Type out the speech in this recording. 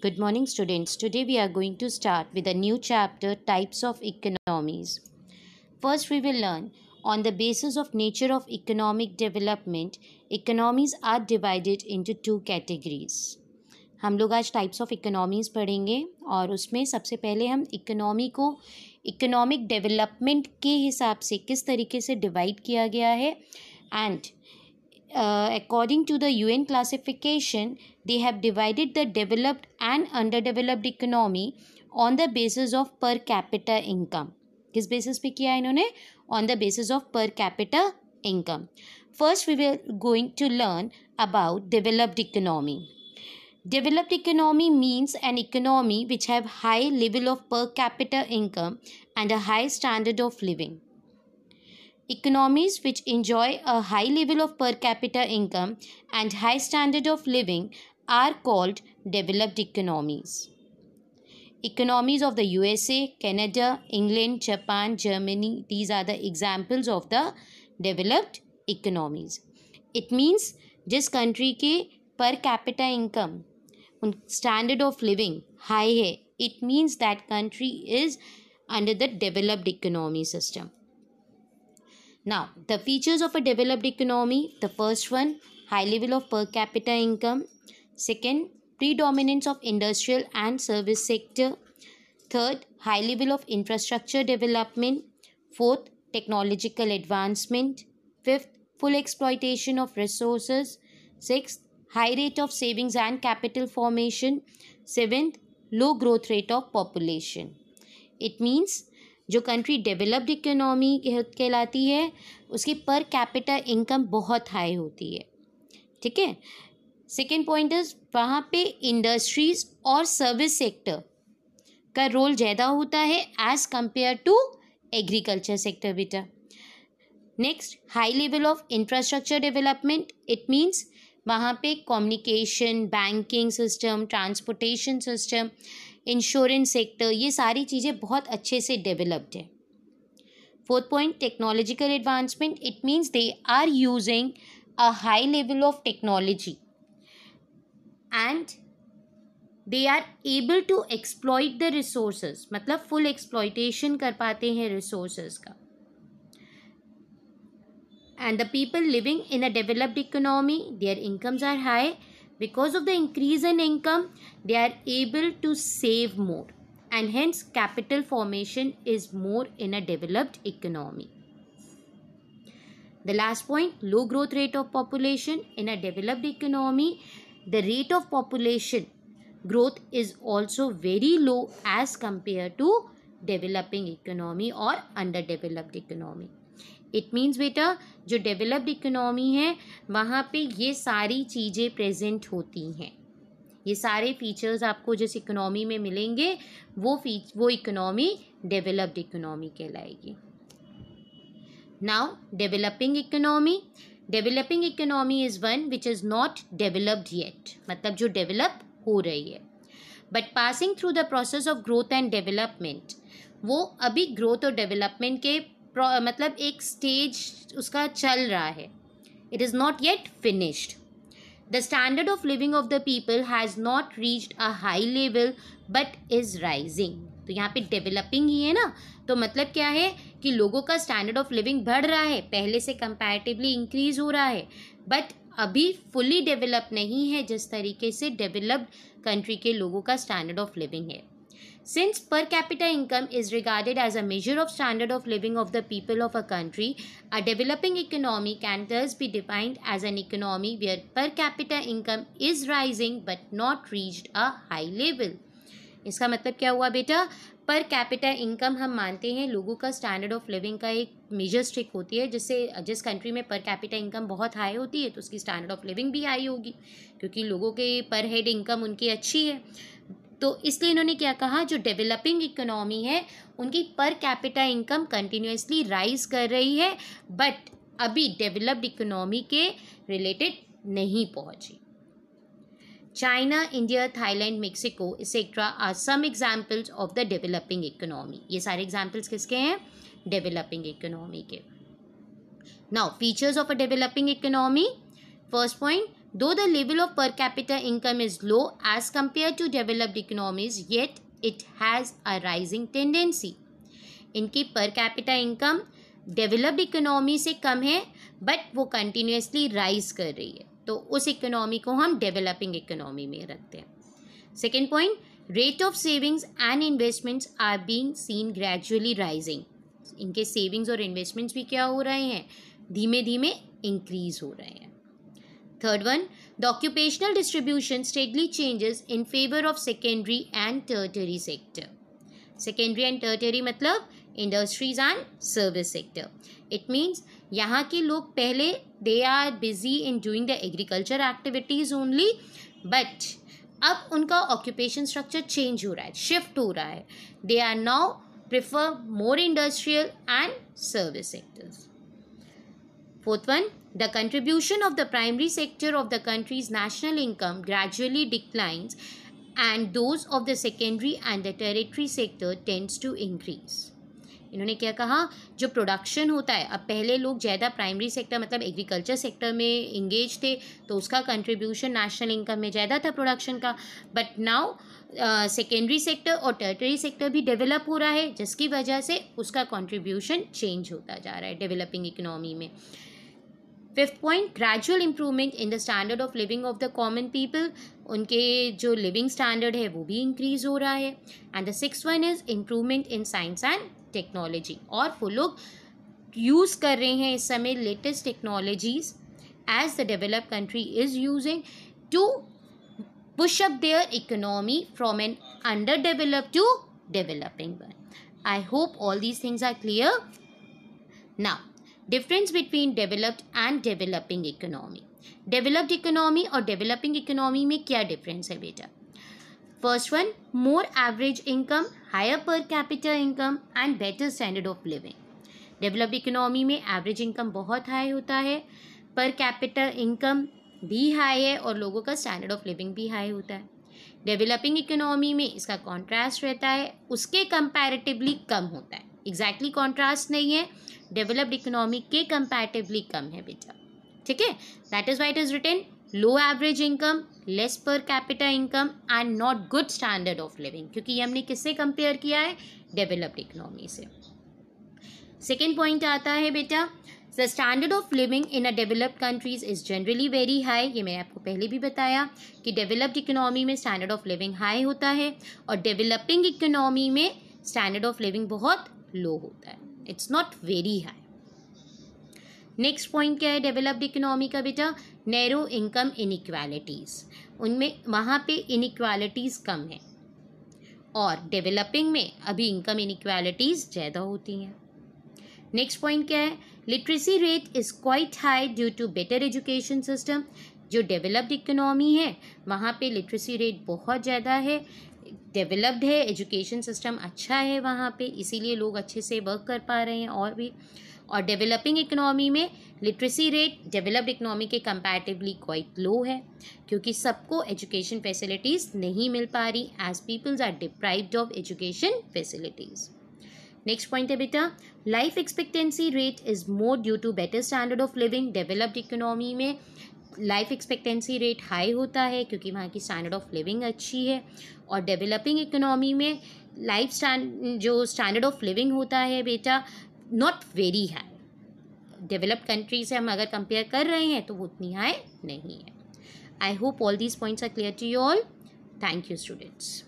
Good morning students. Today we are going to start with a new chapter types of economies. First we will learn on the basis of nature of economic development economies are divided into two categories. हम लोग आज types of economies पढ़ेंगे और उसमें सबसे पहले हम economy को इकोनॉमिक डेवलपमेंट के हिसाब से किस तरीके से डिवाइड किया गया है and Uh, according to the UN classification, they have divided the developed and underdeveloped economy on the basis of per capita income. On the basis of per capita income. First, we were going to learn about developed economy. Developed economy means an economy which have high level of per capita income and a high standard of living economies which enjoy a high level of per capita income and high standard of living are called developed economies. Economies of the USA, Canada, England, Japan, Germany, these are the examples of the developed economies. It means this country के per capita income, उन standard of living high It means that country is under the developed economy system. Now, the features of a developed economy the first one, high level of per capita income, second, predominance of industrial and service sector, third, high level of infrastructure development, fourth, technological advancement, fifth, full exploitation of resources, sixth, high rate of savings and capital formation, seventh, low growth rate of population. It means जो country developed economy कहलाती है उसकी पर capital income बहुत high होती है ठीक है सेकेंड पॉइंट इज वहाँ पे इंडस्ट्रीज और सर्विस सेक्टर का रोल ज़्यादा होता है as compare to agriculture sector बेटा next high level of infrastructure development it means वहाँ पे communication banking system transportation system insurance sector ये सारी चीज़ें बहुत अच्छे से डेवलप्ड है fourth point technological advancement it means they are using a high level of technology and they are able to exploit the resources मतलब फुल एक्सप्लॉयटेशन कर पाते हैं रिसोर्सेज का and the people living in a developed economy their incomes are high because of the increase in income they are able to save more and hence capital formation is more in a developed economy the last point low growth rate of population in a developed economy the rate of population growth is also very low as compared to developing economy और under developed economy it means बेटा जो developed economy है वहाँ पे ये सारी चीज़ें present होती हैं ये सारे फीचर्स आपको जिस इकोनॉमी में मिलेंगे वो फी वो इकोनॉमी डेवलप्ड इकोनॉमी कहलाएगी now developing economy developing economy is one which is not developed yet मतलब जो डेवलप हो रही है but passing through the process of growth and development वो अभी ग्रोथ और डेवलपमेंट के मतलब एक स्टेज उसका चल रहा है it is not yet finished the standard of living of the people has not reached a high level but is rising तो यहाँ पे डेवलपिंग ही है ना तो मतलब क्या है कि लोगों का स्टैंडर्ड ऑफ लिविंग बढ़ रहा है पहले से कंपैरेटिवली इंक्रीज हो रहा है बट अभी फुली डेवलप नहीं है जिस तरीके से डेवलप्ड कंट्री के लोगों का स्टैंडर्ड ऑफ लिविंग है since per capita income is regarded as a measure of standard of living of the people of a country a developing economy can thus be defined as an economy where per capita income is rising but not reached a high level इसका मतलब क्या हुआ बेटा पर capital income हम मानते हैं लोगों का स्टैंडर्ड ऑफ लिविंग का एक मेजर स्ट्रिक होती है जिससे जिस कंट्री में पर कैपिटल इनकम बहुत हाई होती है तो उसकी स्टैंडर्ड ऑफ लिविंग भी हाई होगी क्योंकि लोगों के पर हेड इनकम उनकी अच्छी है तो इसलिए इन्होंने क्या कहा जो डेवलपिंग इकोनॉमी है उनकी पर कैपिटल इनकम कंटिन्यूसली राइज कर रही है बट अभी डेवलप्ड इकोनॉमी के रिलेटेड नहीं पहुँची China India Thailand Mexico etcetera are some examples of the developing economy ये सारे एग्जाम्पल्स किसके हैं डेवलपिंग इकोनॉमी के now features of a developing economy first point though the level of per capital income is low as compare to developed economies yet it has a rising tendency इनकी per capital income developed economy से कम है but वो continuously rise कर रही है तो उस economy को हम डेवलपिंग इकोनॉमी में रखते हैं second point rate of savings and investments are being seen gradually rising इनके सेविंग्स और इन्वेस्टमेंट्स भी क्या हो रहे हैं धीमे धीमे इंक्रीज हो रहे हैं third one the occupational distribution steadily changes in favour of secondary and tertiary sector secondary and tertiary मतलब industries and service sector. It means यहाँ के लोग पहले they are busy in doing the agriculture activities only but अब उनका occupation structure change हो रहा shift हो रहा they are now prefer more industrial and service sectors. Fourth one, the contribution of the primary sector of the country's national income gradually declines and those of the secondary and the territory sector tends to increase. इन्होंने क्या कहा जो production होता है अब पहले लोग ज़्यादा प्राइमरी सेक्टर मतलब एग्रीकल्चर सेक्टर में इंगेज थे तो उसका कंट्रीब्यूशन नेशनल इनकम में ज़्यादा था प्रोडक्शन का बट नाउ सेकेंडरी सेक्टर और टर्टरी सेक्टर भी डेवलप हो रहा है जिसकी वजह से उसका कॉन्ट्रीब्यूशन चेंज होता जा रहा है डेवलपिंग इकोनॉमी में fifth point gradual improvement in the standard of living of the common people उनके जो लिविंग स्टैंडर्ड है वो भी इंक्रीज हो रहा है and the six one is improvement in science and technology और वो लोग यूज़ कर रहे हैं इस समय latest technologies as the develop country is using to push up their economy from an under develop to developing one I hope all these things are clear ना difference between developed and developing economy developed economy और developing economy में क्या difference है बेटा first one more average income higher per capital income and better standard of living developed economy में average income बहुत high होता है पर कैपिटल इनकम भी हाई है और लोगों का स्टैंडर्ड ऑफ लिविंग भी हाई होता है डेवलपिंग इकोनॉमी में इसका कॉन्ट्रास्ट रहता है उसके कंपेरेटिवली कम होता है एग्जैक्टली exactly कॉन्ट्रास्ट नहीं है डेवलप्ड इकोनॉमी के कंपैरेटिवली कम है बेटा ठीक है that is what is written low average income less per capital income and not good standard of living क्योंकि ये हमने किससे कंपेयर किया है डेवलप्ड इकोनॉमी से सेकेंड पॉइंट आता है बेटा the standard of living in a developed countries is generally very high ये मैंने आपको पहले भी बताया कि डेवलप्ड इकोनॉमी में स्टैंडर्ड ऑफ लिविंग हाई होता है और डेवलपिंग इकोनॉमी में स्टैंडर्ड ऑफ लिविंग बहुत लो होता है it's not very high next point क्या है डेवलप्ड इकोनॉमी का बेटा नैरो इनकम इनिक्वालिटीज़ उनमें वहाँ पे इनिक्वालिटीज़ कम है और डेवलपिंग में अभी इनकम इनिक्वालिटीज़ ज़्यादा होती हैं नेक्स्ट पॉइंट क्या है literacy rate is quite high due to better education system जो डेवलप्ड इकोनॉमी है वहाँ पे लिटरेसी रेट बहुत ज़्यादा है डेवलप्ड है एजुकेशन सिस्टम अच्छा है वहाँ पे इसीलिए लोग अच्छे से वर्क कर पा रहे हैं और भी और डेवलपिंग इकोनॉमी में लिटरेसी रेट डेवलप्ड इकनॉमी के कंपैरेटिवली क्वाइट लो है क्योंकि सबको एजुकेशन फैसिलिटीज़ नहीं मिल पा रही as peoples are deprived of education facilities next point है बेटा life expectancy rate is more due to better standard of living developed economy में लाइफ एक्सपेक्टेंसी रेट हाई होता है क्योंकि वहाँ की स्टैंडर्ड ऑफ लिविंग अच्छी है और डेवलपिंग इकोनॉमी में लाइफ स्टैंड जो स्टैंडर्ड ऑफ लिविंग होता है बेटा not very high developed country से हम अगर कंपेयर कर रहे हैं तो वो उतनी हाई नहीं है I hope all these points are clear to you all thank you students